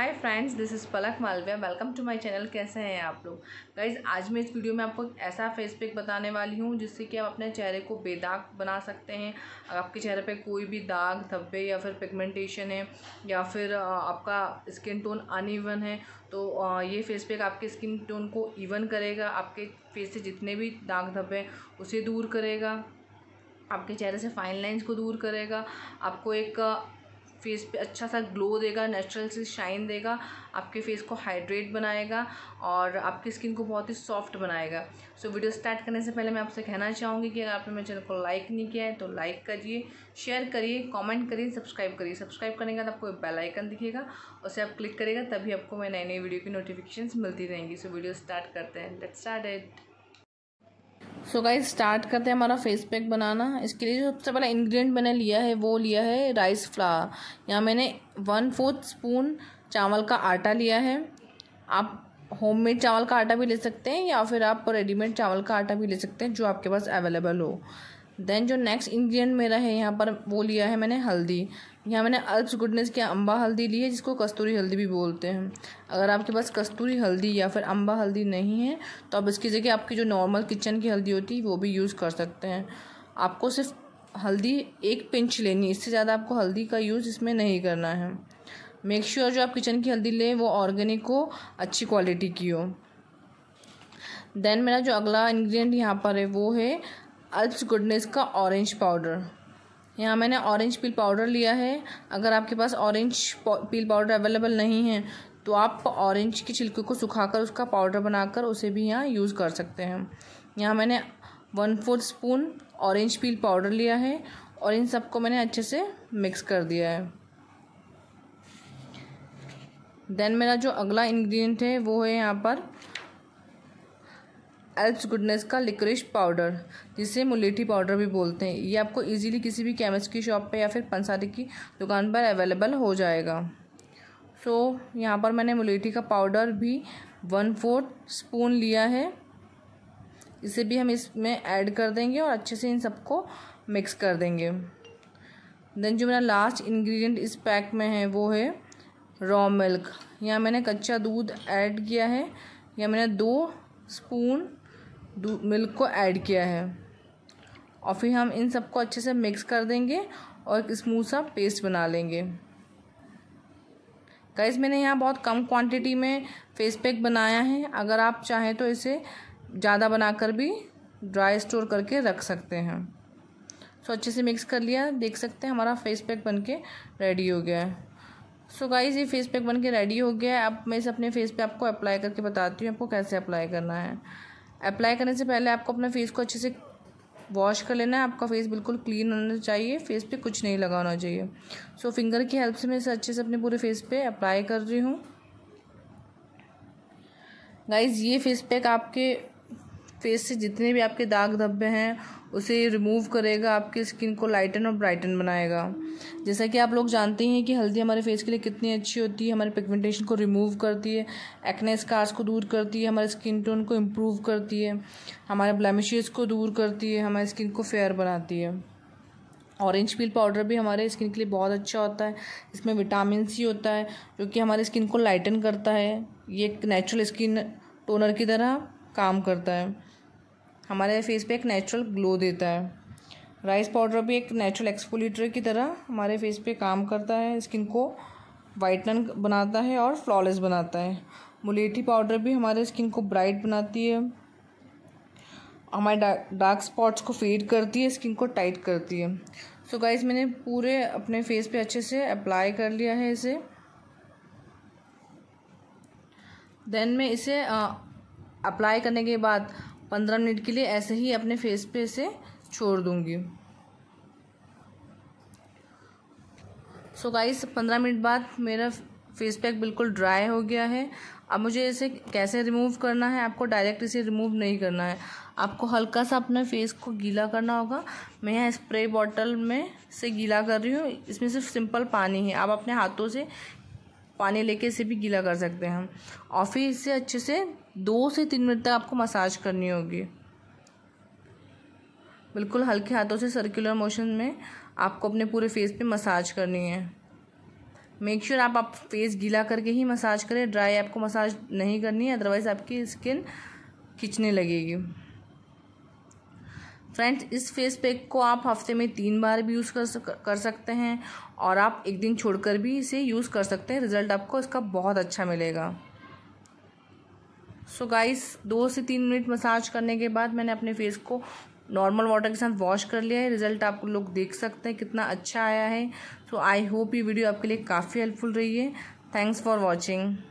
hi friends this is Palak Malviya welcome to my channel कैसे हैं आप लोग गाइज आज मैं इस वीडियो में आपको ऐसा फेस पैक बताने वाली हूँ जिससे कि आप अपने चेहरे को बेदाग बना सकते हैं अगर आपके चेहरे पे कोई भी दाग धब्बे या फिर पिगमेंटेशन है या फिर आपका स्किन टोन अनइवन है तो ये फेस पैक आपके स्किन टोन को इवन करेगा आपके फेस से जितने भी दाग धब्बे उसे दूर करेगा आपके चेहरे से फाइन लाइंस को दूर करेगा आपको एक फेस पे अच्छा सा ग्लो देगा नेचुरल सी शाइन देगा आपके फेस को हाइड्रेट बनाएगा और आपकी स्किन को बहुत ही सॉफ्ट बनाएगा सो so, वीडियो स्टार्ट करने से पहले मैं आपसे कहना चाहूँगी कि अगर आपने मेरे चैनल को लाइक नहीं किया है तो लाइक करिए शेयर करिए कमेंट करिए सब्सक्राइब करिए सब्सक्राइब करने का आपको बेल आइकन दिखेगा उसे आप क्लिक करेगा तभी आपको मैं नई नई वीडियो की नोटिफिकेशन मिलती रहेंगी सो so, वीडियो स्टार्ट करते हैं let start at so guys start करते हैं हमारा फेस पैक बनाना इसके लिए जो सबसे पहला इंग्रेडिएंट मैंने लिया है वो लिया है राइस फ्लावर यहाँ मैंने वन फोर्थ स्पून चावल का आटा लिया है आप होममेड चावल का आटा भी ले सकते हैं या फिर आप रेडीमेड चावल का आटा भी ले सकते हैं जो आपके पास अवेलेबल हो देन जो नेक्स्ट इंग्रेडिएंट मेरा है यहाँ पर वो लिया है मैंने हल्दी यहाँ मैंने अल्प्स गुडनेस की अम्बा हल्दी ली है जिसको कस्तूरी हल्दी भी बोलते हैं अगर आपके पास कस्तूरी हल्दी या फिर अम्बा हल्दी नहीं है तो आप इसकी जगह आपकी जो नॉर्मल किचन की हल्दी होती है वो भी यूज़ कर सकते हैं आपको सिर्फ हल्दी एक पिंच लेनी इससे ज़्यादा आपको हल्दी का यूज़ इसमें नहीं करना है मेक श्योर sure जो आप किचन की हल्दी लें वो ऑर्गेनिक हो अच्छी क्वालिटी की हो देन मेरा जो अगला इंग्रेडिएंट यहाँ पर है वो है अल्प्स गुडनेस का ऑरेंज पाउडर यहाँ मैंने ऑरेंज पील पाउडर लिया है अगर आपके पास ऑरेंज पील पाउडर अवेलेबल नहीं है तो आप ऑरेंज के छिलके को सुखाकर उसका पाउडर बनाकर उसे भी यहाँ यूज़ कर सकते हैं यहाँ मैंने one fourth spoon orange peel powder लिया है और इन सबको मैंने अच्छे से मिक्स कर दिया है देन मेरा जो अगला इन्ग्रीडियंट है वो है यहाँ पर एल्प्स गुडनेस का लिक्रिश पाउडर जिसे मुलेठी पाउडर भी बोलते हैं ये आपको इजीली किसी भी केमिस्ट की शॉप पे या फिर पंसारी की दुकान पर अवेलेबल हो जाएगा सो so, यहाँ पर मैंने मुलेठी का पाउडर भी वन फोर्थ स्पून लिया है इसे भी हम इसमें ऐड कर देंगे और अच्छे से इन सबको मिक्स कर देंगे देन जो मेरा लास्ट इन्ग्रीडियंट इस पैक में है वो है रॉ मिल्क यहाँ मैंने कच्चा दूध ऐड किया है या मैंने दो स्पून मिल्क को ऐड किया है और फिर हम इन सबको अच्छे से मिक्स कर देंगे और एक स्मूथ सा पेस्ट बना लेंगे गाइस मैंने यहाँ बहुत कम क्वांटिटी में फेस पैक बनाया है अगर आप चाहें तो इसे ज़्यादा बनाकर भी ड्राई स्टोर करके रख सकते हैं सो अच्छे से मिक्स कर लिया देख सकते हैं हमारा फेस पैक बन के रेडी हो गया है सो गाइस ये फेस पैक बन के रेडी हो गया है अब मैं इसे अपने फेस पे आपको अप्लाई करके बताती हूँ आपको कैसे अप्लाई करना है अप्लाई करने से पहले आपको अपना फेस को अच्छे से वॉश कर लेना है आपका फेस बिल्कुल क्लीन होना चाहिए फेस पे कुछ नहीं लगा होना चाहिए सो so, फिंगर की हेल्प से मैं इसे अच्छे से अपने पूरे फेस पे अप्लाई कर रही हूँ गाइज ये फेस पैक आपके फेस से जितने भी आपके दाग धब्बे हैं उसे रिमूव करेगा आपकी स्किन को लाइटन और ब्राइटन बनाएगा जैसा कि आप लोग जानते हैं कि हल्दी हमारे फेस के लिए कितनी अच्छी होती है हमारे पिगमेंटेशन को रिमूव करती है एक्ने स्कार्स को दूर करती है हमारे स्किन टोन को इम्प्रूव करती है हमारे ब्लैमिश को दूर करती है हमारे स्किन को फेयर बनाती है ऑरेंज पील पाउडर भी हमारे स्किन के लिए बहुत अच्छा होता है इसमें विटामिन सी होता है जो कि हमारे स्किन को लाइटन करता है ये एक नेचुरल स्किन टोनर की तरह काम करता है हमारे फेस पे एक नेचुरल ग्लो देता है राइस पाउडर भी एक नेचुरल एक्सपोलीटर की तरह हमारे फेस पे काम करता है स्किन को वाइटन बनाता है और फ्लॉलेस बनाता है मुलेठी पाउडर भी हमारे स्किन को ब्राइट बनाती है हमारे डार्क स्पॉट्स को फेड करती है स्किन को टाइट करती है सो so गाइज मैंने पूरे अपने फेस पे अच्छे से अप्लाई कर लिया है इसे देन मैं इसे अप्लाई करने के बाद पंद्रह मिनट के लिए ऐसे ही अपने फेस पे इसे छोड़ दूंगी सो गाइस पंद्रह मिनट बाद मेरा फेस पैक बिल्कुल ड्राई हो गया है अब मुझे इसे कैसे रिमूव करना है आपको डायरेक्ट इसे रिमूव नहीं करना है आपको हल्का सा अपने फेस को गीला करना होगा मैं यहाँ स्प्रे बॉटल में से गीला कर रही हूँ इसमें सिर्फ सिंपल पानी है आप अपने हाथों से पानी लेके इसे भी गीला कर सकते हैं हम और फिर इसे अच्छे से दो से तीन मिनट तक आपको मसाज करनी होगी बिल्कुल हल्के हाथों से सर्कुलर मोशन में आपको अपने पूरे फेस पे मसाज करनी है मेक श्योर sure आप आप फेस गीला करके ही मसाज करें ड्राई आपको मसाज नहीं करनी है अदरवाइज़ आपकी स्किन खींचने लगेगी फ्रेंड्स इस फेस पैक को आप हफ्ते में तीन बार भी यूज़ कर कर सकते हैं और आप एक दिन छोड़कर भी इसे यूज़ कर सकते हैं रिज़ल्ट आपको इसका बहुत अच्छा मिलेगा सो so गाइस दो से तीन मिनट मसाज करने के बाद मैंने अपने फेस को नॉर्मल वाटर के साथ वॉश कर लिया है रिजल्ट आप लोग देख सकते हैं कितना अच्छा आया है सो आई होप ये वीडियो आपके लिए काफ़ी हेल्पफुल रही है थैंक्स फॉर वॉचिंग